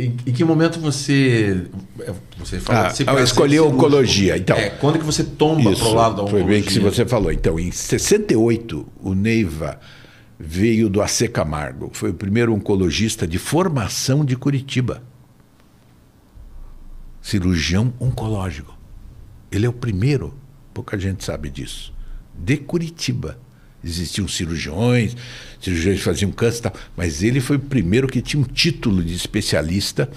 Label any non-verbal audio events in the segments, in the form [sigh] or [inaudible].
em, que momento você é, você fala, ah, você eu escolhi a oncologia. Então, é, quando que você tomba para o lado da oncologia? Foi bem que você falou. Então, em 68, o Neiva veio do AC Camargo. Foi o primeiro oncologista de formação de Curitiba. Cirurgião oncológico. Ele é o primeiro, pouca gente sabe disso, de Curitiba. Existiam cirurgiões, cirurgiões faziam câncer e tal, mas ele foi o primeiro que tinha um título de especialista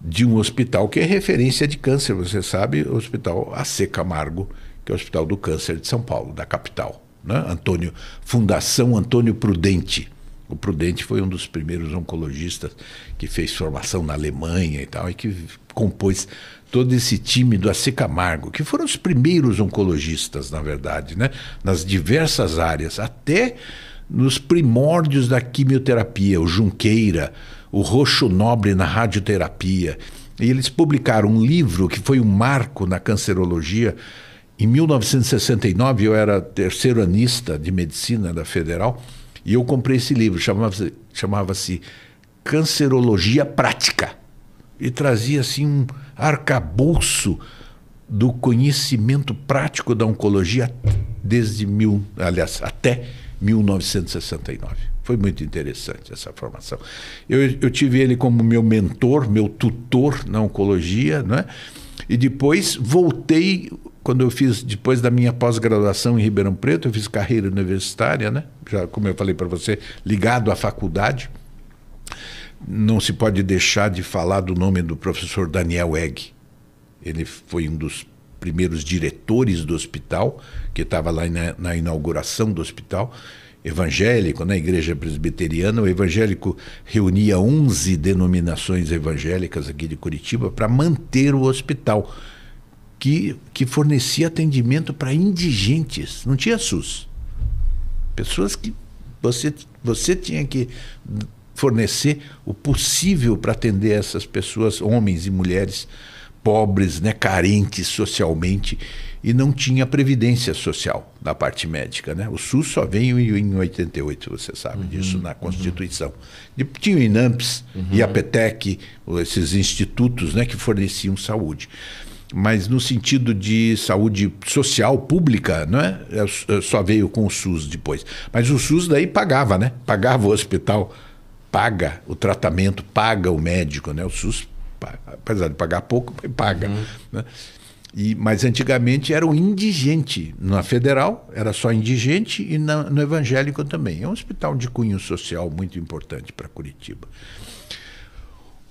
de um hospital que é referência de câncer, você sabe, o Hospital AC Camargo, que é o Hospital do Câncer de São Paulo, da capital. Né? Antônio, Fundação Antônio Prudente. O Prudente foi um dos primeiros oncologistas que fez formação na Alemanha e tal, e que compôs todo esse time do AC Camargo, que foram os primeiros oncologistas, na verdade, né? nas diversas áreas, até nos primórdios da quimioterapia, o Junqueira, o Roxo Nobre na radioterapia. E eles publicaram um livro que foi um marco na cancerologia. Em 1969, eu era terceiro anista de medicina da Federal, e eu comprei esse livro, chamava-se chamava Cancerologia Prática e trazia assim um arcabouço do conhecimento prático da oncologia desde mil, aliás, até 1969. Foi muito interessante essa formação. Eu, eu tive ele como meu mentor, meu tutor na oncologia, né? E depois voltei quando eu fiz depois da minha pós-graduação em Ribeirão Preto, eu fiz carreira universitária, né? Já como eu falei para você, ligado à faculdade não se pode deixar de falar do nome do professor Daniel Egg. Ele foi um dos primeiros diretores do hospital, que estava lá na, na, inauguração do hospital, evangélico, na né? igreja presbiteriana. O evangélico reunia 11 denominações evangélicas aqui de Curitiba para manter o hospital, que, que fornecia atendimento para indigentes. Não tinha SUS. Pessoas que você, você tinha que fornecer o possível para atender essas pessoas, homens e mulheres pobres, né, carentes socialmente e não tinha previdência social na parte médica, né? O SUS só veio em 88, você sabe uhum, disso na uhum. Constituição. Uhum. Tinha o INAMPS uhum. e a uhum. PETEC, esses institutos, né, que forneciam saúde. Mas no sentido de saúde social pública, né, só veio com o SUS depois. Mas o SUS daí pagava, né? Pagava o hospital paga o tratamento, paga o médico, né? O SUS, apesar de pagar pouco, paga. Uhum. Né? E, mas antigamente era o indigente. Na federal era só indigente e na, no evangélico também. É um hospital de cunho social muito importante para Curitiba.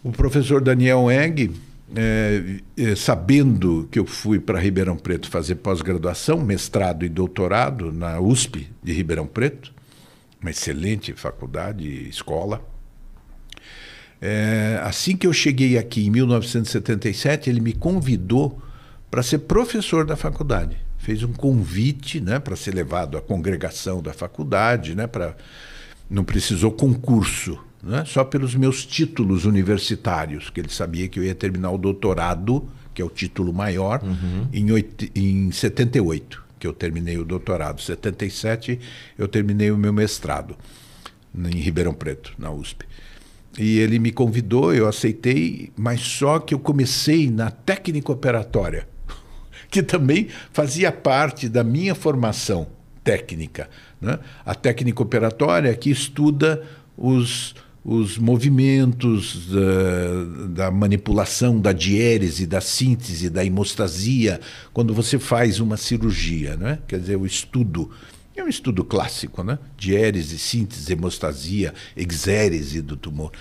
O professor Daniel Eng, é, é, sabendo que eu fui para Ribeirão Preto fazer pós-graduação, mestrado e doutorado na USP de Ribeirão Preto, uma excelente faculdade, escola. É, assim que eu cheguei aqui em 1977, ele me convidou para ser professor da faculdade. Fez um convite né, para ser levado à congregação da faculdade, né, pra, não precisou concurso, né, só pelos meus títulos universitários, que ele sabia que eu ia terminar o doutorado, que é o título maior, uhum. em, oito, em 78 que eu terminei o doutorado. Em 77 eu terminei o meu mestrado em Ribeirão Preto, na USP. E ele me convidou, eu aceitei, mas só que eu comecei na técnica operatória, [laughs] que também fazia parte da minha formação técnica. Né? A técnica operatória é que estuda os os movimentos da manipulação da diérese, da síntese, da hemostasia, quando você faz uma cirurgia, né? quer dizer, o estudo. É um estudo clássico, né? Diérese, síntese, hemostasia, exérese do tumor.